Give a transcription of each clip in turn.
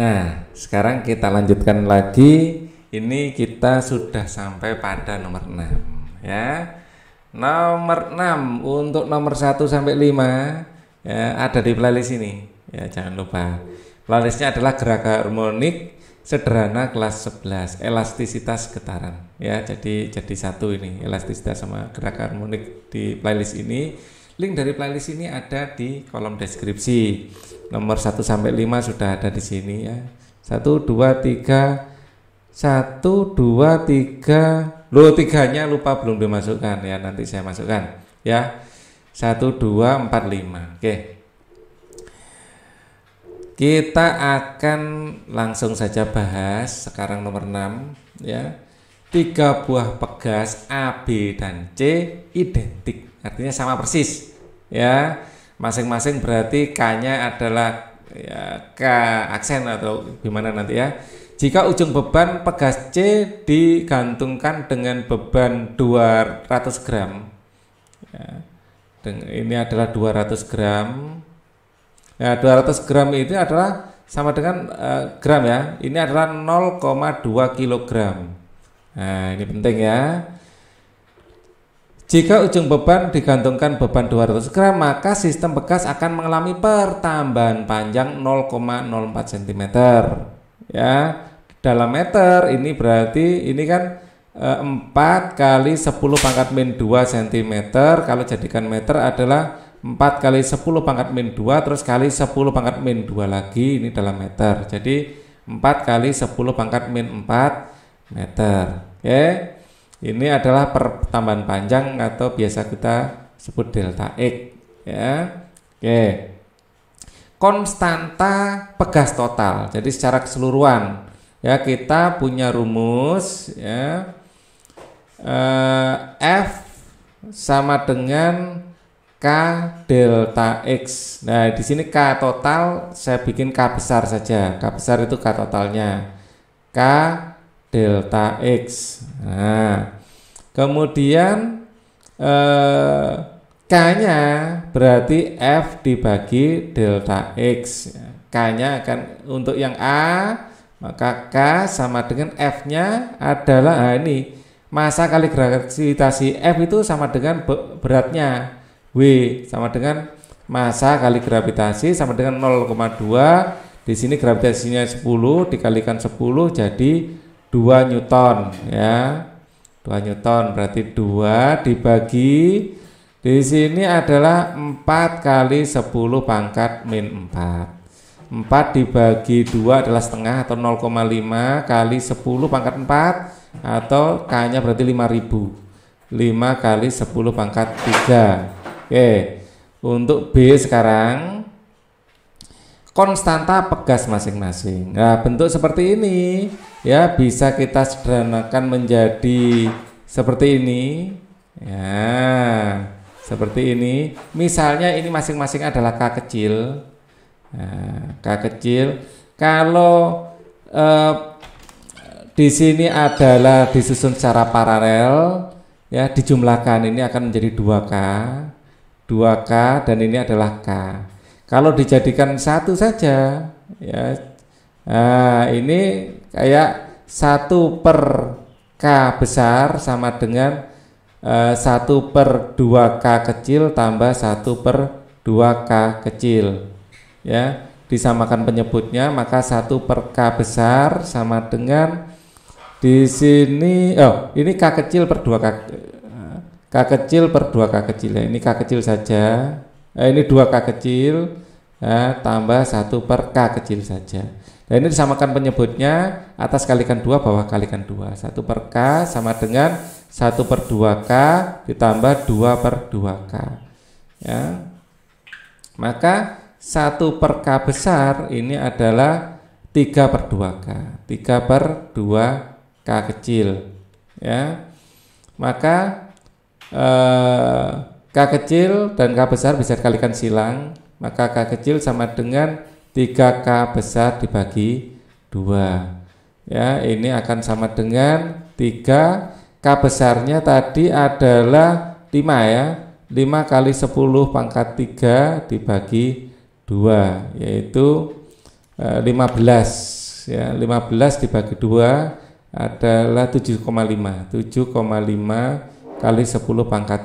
Nah, sekarang kita lanjutkan lagi. Ini kita sudah sampai pada nomor 6 ya. Nomor 6 untuk nomor 1 sampai 5 ya ada di playlist ini. Ya, jangan lupa. Playlistnya adalah gerak harmonik sederhana kelas 11 elastisitas getaran ya jadi jadi satu ini elastisitas sama gerak harmonik di playlist ini Link dari playlist ini ada di kolom deskripsi. Nomor 1 sampai 5 sudah ada di sini ya. 1 2 3 1 2 3 lo tiganya lupa belum dimasukkan ya nanti saya masukkan ya 1 2 4 5 oke kita akan langsung saja bahas sekarang nomor 6 ya tiga buah pegas A, B, dan C identik artinya sama persis ya masing-masing berarti k-nya adalah ya, k aksen atau gimana nanti ya jika ujung beban pegas C digantungkan dengan beban 200 gram ya, ini adalah 200 gram ya, 200 gram itu adalah sama dengan uh, gram ya ini adalah 0,2 kilogram nah ini penting ya jika ujung beban digantungkan beban 200 gram, maka sistem bekas akan mengalami pertambahan panjang 0,04 cm. Ya, dalam meter ini berarti ini kan 4 eh, kali 10 pangkat min 2 cm. Kalau jadikan meter adalah 4 kali 10 pangkat min 2 terus kali 10 pangkat min 2 lagi ini dalam meter. Jadi 4 kali 10 pangkat min 4 meter. Oke. Okay? Ini adalah pertambahan panjang atau biasa kita sebut delta X ya. Oke. Konstanta pegas total. Jadi secara keseluruhan ya kita punya rumus ya. Eh, F sama dengan K delta X. Nah, di sini K total saya bikin K besar saja. K besar itu K totalnya. K delta X. Nah, Kemudian eh, K-nya berarti F dibagi delta X. K-nya akan untuk yang A, maka K sama dengan F-nya adalah nah ini masa kali gravitasi F itu sama dengan beratnya W sama dengan masa kali gravitasi sama dengan 0,2 di sini gravitasinya 10 dikalikan 10 jadi 2 Newton ya 2 Newton berarti 2 dibagi di sini adalah 4 kali 10 pangkat min 4 4 dibagi 2 adalah setengah atau 0,5 kali 10 pangkat 4 atau K-nya berarti 5000 5 kali 10 pangkat 3 Oke untuk B sekarang konstanta pegas masing-masing. Nah, bentuk seperti ini ya bisa kita sederhanakan menjadi seperti ini. Ya, seperti ini. Misalnya ini masing-masing adalah K kecil. Nah, K kecil. Kalau eh, di sini adalah disusun secara paralel ya dijumlahkan ini akan menjadi 2K 2K dan ini adalah K kalau dijadikan satu saja, ya nah, ini kayak satu per k besar sama dengan eh, satu per 2 k kecil tambah satu per 2 k kecil, ya disamakan penyebutnya maka satu per k besar sama dengan di sini oh ini k kecil per 2 k k kecil per 2 k kecil ya ini k kecil saja eh, ini 2K kecil eh, tambah 1 per K kecil saja. Nah ini disamakan penyebutnya atas kalikan 2 bawah kalikan 2. 1 per K sama dengan 1 per 2K ditambah 2 per 2K. Ya. Maka 1 per K besar ini adalah 3 per 2K. 3 per 2K kecil. Ya. Maka eh, K kecil dan K besar bisa dikalikan silang, maka nah, K kecil sama dengan 3K besar dibagi 2. Ya, ini akan sama dengan 3 K besarnya tadi adalah 5 ya. 5 kali 10 pangkat 3 dibagi 2 yaitu 15 eh, ya. 15 dibagi 2 adalah 7,5. 7,5 kali 10 pangkat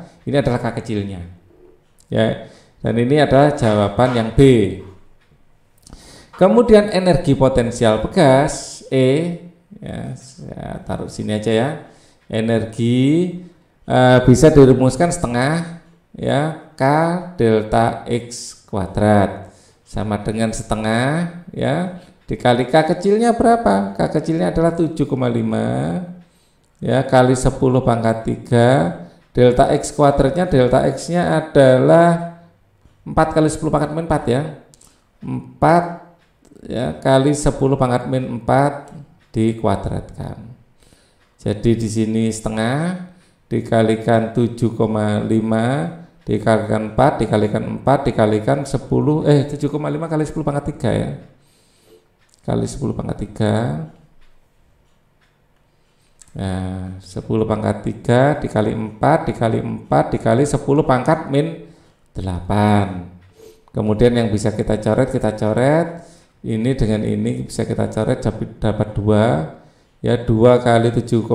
3 ini adalah k kecilnya. Ya. Dan ini adalah jawaban yang B. Kemudian energi potensial pegas E ya saya taruh sini aja ya. Energi e, bisa dirumuskan setengah ya K delta X kuadrat sama dengan setengah ya dikali K kecilnya berapa? K kecilnya adalah 7,5 ya kali 10 pangkat 3 Delta X kuadratnya, delta X-nya adalah 4 kali 10 pangkat min 4 ya. 4 ya, kali 10 pangkat min 4 dikuadratkan. Jadi di sini setengah dikalikan 7,5 dikalikan 4 dikalikan 4 dikalikan 10 eh 7,5 kali 10 pangkat 3 ya. Kali 10 pangkat 3 Nah, 10 pangkat 3 dikali 4 dikali 4 dikali 10 pangkat min 8. Kemudian yang bisa kita coret, kita coret. Ini dengan ini bisa kita coret dapat 2. Ya, 2 kali 7,5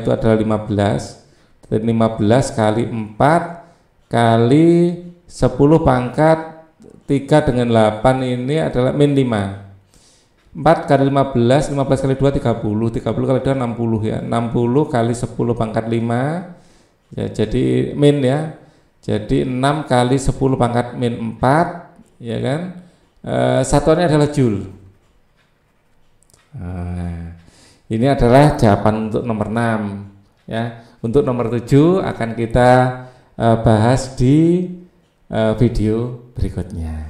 itu adalah 15. Dan 15 kali 4 kali 10 pangkat 3 dengan 8 ini adalah min 5. 4 kali 15, 15 kali 2 30, 30 kali 2 60 ya. 60 kali 10 pangkat 5 ya jadi min ya. Jadi 6 kali 10 pangkat min 4 ya kan. E, satuannya adalah joule. Nah, ini adalah jawaban untuk nomor 6 ya. Untuk nomor 7 akan kita e, bahas di e, video berikutnya.